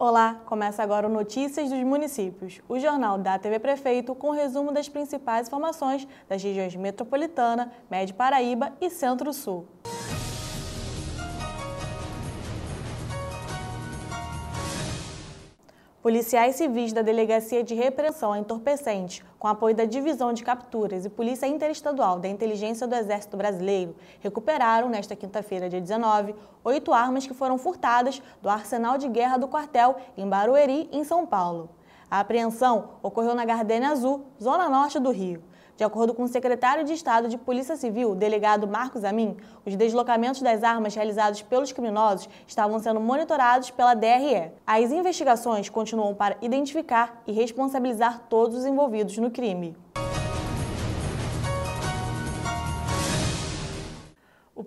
Olá, começa agora o Notícias dos Municípios, o jornal da TV Prefeito com resumo das principais informações das regiões metropolitana, Médio Paraíba e Centro-Sul. Policiais civis da Delegacia de Repressão a Entorpecente, com apoio da Divisão de Capturas e Polícia Interestadual da Inteligência do Exército Brasileiro, recuperaram, nesta quinta-feira, dia 19, oito armas que foram furtadas do arsenal de guerra do quartel em Barueri, em São Paulo. A apreensão ocorreu na Gardênia Azul, zona norte do Rio. De acordo com o secretário de Estado de Polícia Civil, delegado Marcos Amin, os deslocamentos das armas realizados pelos criminosos estavam sendo monitorados pela DRE. As investigações continuam para identificar e responsabilizar todos os envolvidos no crime.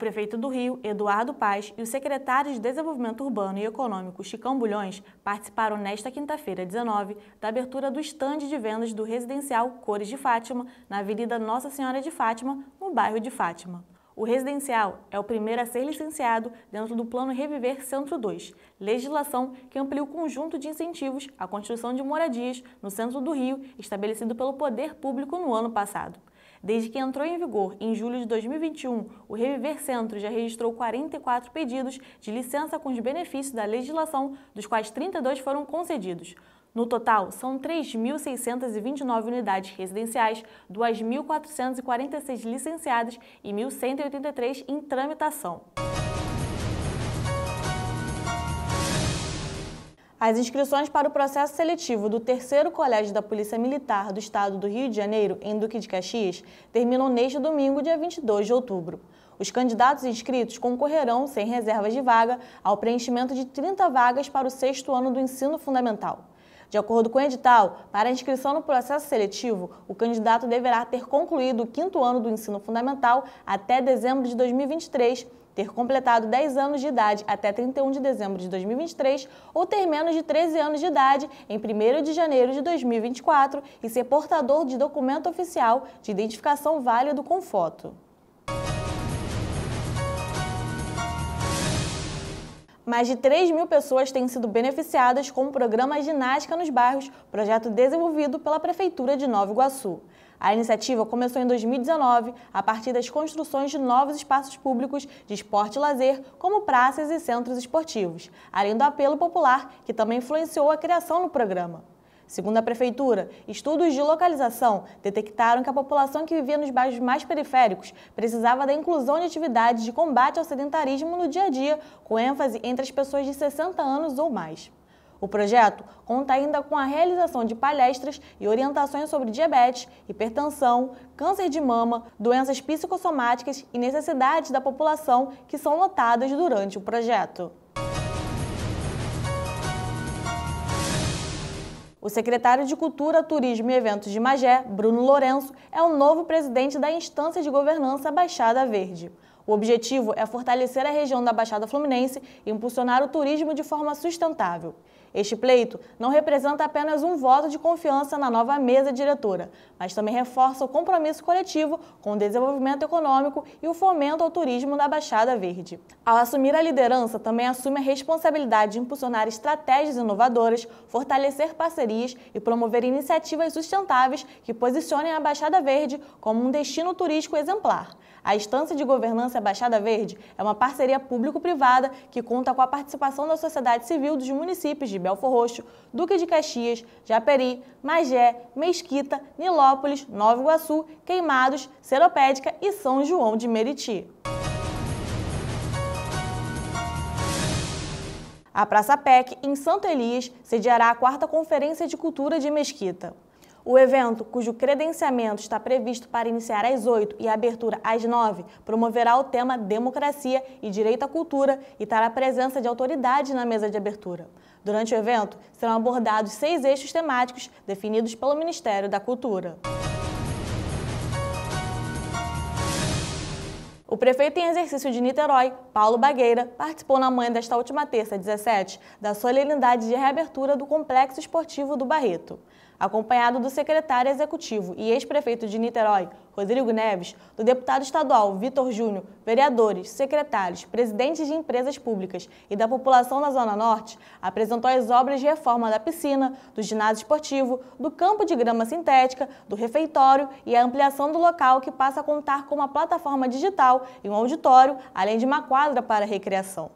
prefeito do Rio, Eduardo Paes, e o secretário de Desenvolvimento Urbano e Econômico, Chicão Bulhões, participaram nesta quinta-feira, 19, da abertura do estande de vendas do residencial Cores de Fátima, na Avenida Nossa Senhora de Fátima, no bairro de Fátima. O residencial é o primeiro a ser licenciado dentro do Plano Reviver Centro 2, legislação que amplia o conjunto de incentivos à construção de moradias no centro do Rio, estabelecido pelo Poder Público no ano passado. Desde que entrou em vigor em julho de 2021, o Reviver Centro já registrou 44 pedidos de licença com os benefícios da legislação, dos quais 32 foram concedidos. No total, são 3.629 unidades residenciais, 2.446 licenciadas e 1.183 em tramitação. As inscrições para o processo seletivo do terceiro Colégio da Polícia Militar do Estado do Rio de Janeiro, em Duque de Caxias, terminam neste domingo, dia 22 de outubro. Os candidatos inscritos concorrerão, sem reservas de vaga, ao preenchimento de 30 vagas para o sexto ano do ensino fundamental. De acordo com o edital, para a inscrição no processo seletivo, o candidato deverá ter concluído o quinto ano do ensino fundamental até dezembro de 2023 ter completado 10 anos de idade até 31 de dezembro de 2023 ou ter menos de 13 anos de idade em 1 de janeiro de 2024 e ser portador de documento oficial de identificação válido com foto. Mais de 3 mil pessoas têm sido beneficiadas com o programa Ginástica nos Bairros, projeto desenvolvido pela Prefeitura de Nova Iguaçu. A iniciativa começou em 2019 a partir das construções de novos espaços públicos de esporte e lazer, como praças e centros esportivos, além do apelo popular que também influenciou a criação do programa. Segundo a Prefeitura, estudos de localização detectaram que a população que vivia nos bairros mais periféricos precisava da inclusão de atividades de combate ao sedentarismo no dia a dia, com ênfase entre as pessoas de 60 anos ou mais. O projeto conta ainda com a realização de palestras e orientações sobre diabetes, hipertensão, câncer de mama, doenças psicossomáticas e necessidades da população que são notadas durante o projeto. O secretário de Cultura, Turismo e Eventos de Magé, Bruno Lourenço, é o novo presidente da instância de governança Baixada Verde. O objetivo é fortalecer a região da Baixada Fluminense e impulsionar o turismo de forma sustentável. Este pleito não representa apenas um voto de confiança na nova mesa diretora, mas também reforça o compromisso coletivo com o desenvolvimento econômico e o fomento ao turismo na Baixada Verde. Ao assumir a liderança, também assume a responsabilidade de impulsionar estratégias inovadoras, fortalecer parcerias e promover iniciativas sustentáveis que posicionem a Baixada Verde como um destino turístico exemplar. A Estância de governança Baixada Verde é uma parceria público-privada que conta com a participação da sociedade civil dos municípios de Belfor Roxo, Duque de Caxias, Japeri, Magé, Mesquita, Nilópolis, Nova Iguaçu, Queimados, Seropédica e São João de Meriti. A Praça PEC, em Santo Elias, sediará a quarta Conferência de Cultura de Mesquita. O evento, cujo credenciamento está previsto para iniciar às 8 e abertura às 9, promoverá o tema Democracia e Direito à Cultura e terá a presença de autoridades na mesa de abertura. Durante o evento, serão abordados seis eixos temáticos definidos pelo Ministério da Cultura. O prefeito em exercício de Niterói, Paulo Bagueira, participou na manhã desta última terça, 17, da solenidade de reabertura do Complexo Esportivo do Barreto acompanhado do secretário executivo e ex-prefeito de Niterói, Rodrigo Neves, do deputado estadual Vitor Júnior, vereadores, secretários, presidentes de empresas públicas e da população da Zona Norte, apresentou as obras de reforma da piscina, do ginásio esportivo, do campo de grama sintética, do refeitório e a ampliação do local que passa a contar com uma plataforma digital e um auditório, além de uma quadra para recreação.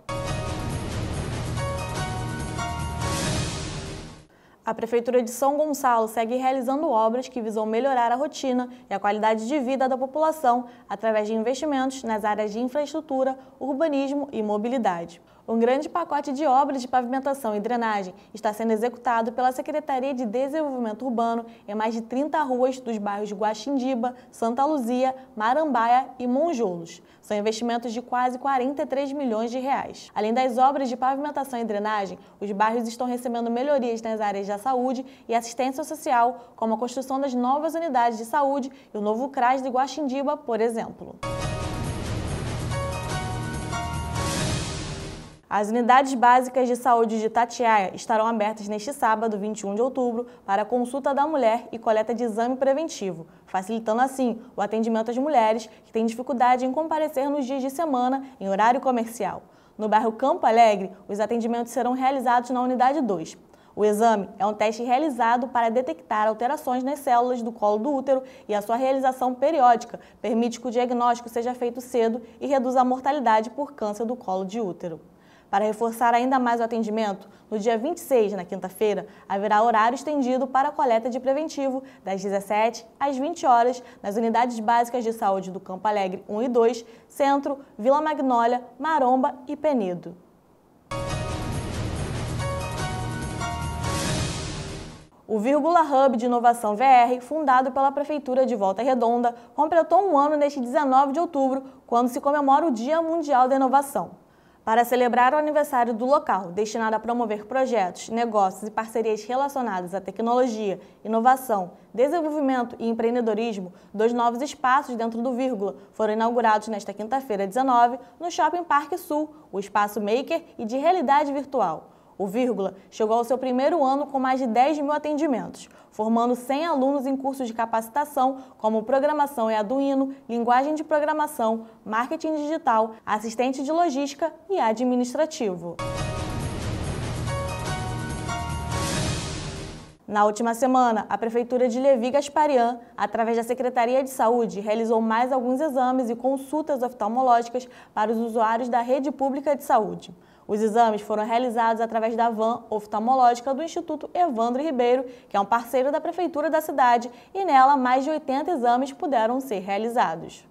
A Prefeitura de São Gonçalo segue realizando obras que visam melhorar a rotina e a qualidade de vida da população através de investimentos nas áreas de infraestrutura, urbanismo e mobilidade. Um grande pacote de obras de pavimentação e drenagem está sendo executado pela Secretaria de Desenvolvimento Urbano em mais de 30 ruas dos bairros Guaxindiba, Santa Luzia, Marambaia e Monjolos. São investimentos de quase 43 milhões de reais. Além das obras de pavimentação e drenagem, os bairros estão recebendo melhorias nas áreas da saúde e assistência social, como a construção das novas unidades de saúde e o novo CRAS de Guaxindiba, por exemplo. As unidades básicas de saúde de Tatiaia estarão abertas neste sábado, 21 de outubro, para consulta da mulher e coleta de exame preventivo, facilitando assim o atendimento às mulheres que têm dificuldade em comparecer nos dias de semana em horário comercial. No bairro Campo Alegre, os atendimentos serão realizados na unidade 2. O exame é um teste realizado para detectar alterações nas células do colo do útero e a sua realização periódica permite que o diagnóstico seja feito cedo e reduza a mortalidade por câncer do colo de útero. Para reforçar ainda mais o atendimento, no dia 26, na quinta-feira, haverá horário estendido para a coleta de preventivo, das 17 às 20 horas, nas unidades básicas de saúde do Campo Alegre 1 e 2, Centro, Vila Magnólia, Maromba e Penedo. O Vírgula Hub de Inovação VR, fundado pela Prefeitura de Volta Redonda, completou um ano neste 19 de outubro, quando se comemora o Dia Mundial da Inovação para celebrar o aniversário do local, destinado a promover projetos, negócios e parcerias relacionadas à tecnologia, inovação, desenvolvimento e empreendedorismo, dois novos espaços dentro do Vírgula foram inaugurados nesta quinta-feira, 19, no Shopping Parque Sul, o espaço Maker e de realidade virtual. O Vírgula chegou ao seu primeiro ano com mais de 10 mil atendimentos, formando 100 alunos em cursos de capacitação como Programação e Arduino, Linguagem de Programação, Marketing Digital, Assistente de Logística e Administrativo. Na última semana, a Prefeitura de Levi Gasparian, através da Secretaria de Saúde, realizou mais alguns exames e consultas oftalmológicas para os usuários da rede pública de saúde. Os exames foram realizados através da van oftalmológica do Instituto Evandro Ribeiro, que é um parceiro da prefeitura da cidade, e nela mais de 80 exames puderam ser realizados.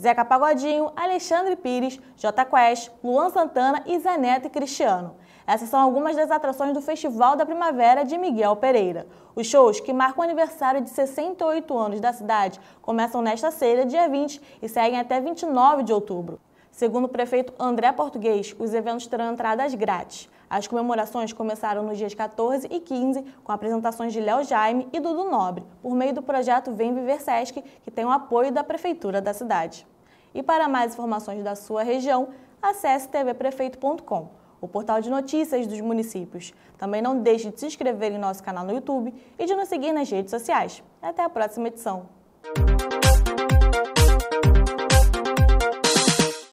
Zeca Pagodinho, Alexandre Pires, J Quest, Luan Santana e Zeneta e Cristiano. Essas são algumas das atrações do Festival da Primavera de Miguel Pereira. Os shows, que marcam o aniversário de 68 anos da cidade, começam nesta sexta, dia 20, e seguem até 29 de outubro. Segundo o prefeito André Português, os eventos terão entradas grátis. As comemorações começaram nos dias 14 e 15, com apresentações de Léo Jaime e Dudu Nobre, por meio do projeto Vem Viver Sesc, que tem o apoio da Prefeitura da cidade. E para mais informações da sua região, acesse tvprefeito.com o portal de notícias dos municípios. Também não deixe de se inscrever em nosso canal no YouTube e de nos seguir nas redes sociais. Até a próxima edição!